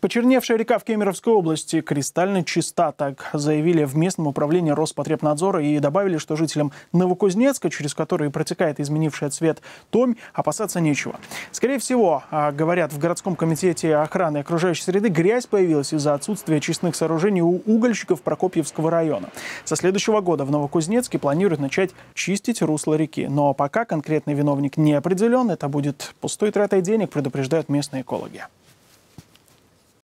Почерневшая река в Кемеровской области кристально чиста, так заявили в местном управлении Роспотребнадзора и добавили, что жителям Новокузнецка, через который протекает изменившая цвет Томь, опасаться нечего. Скорее всего, а, говорят в городском комитете охраны окружающей среды, грязь появилась из-за отсутствия чистных сооружений у угольщиков Прокопьевского района. Со следующего года в Новокузнецке планируют начать чистить русло реки. Но пока конкретный виновник не определен, это будет пустой тратой денег, предупреждают местные экологи.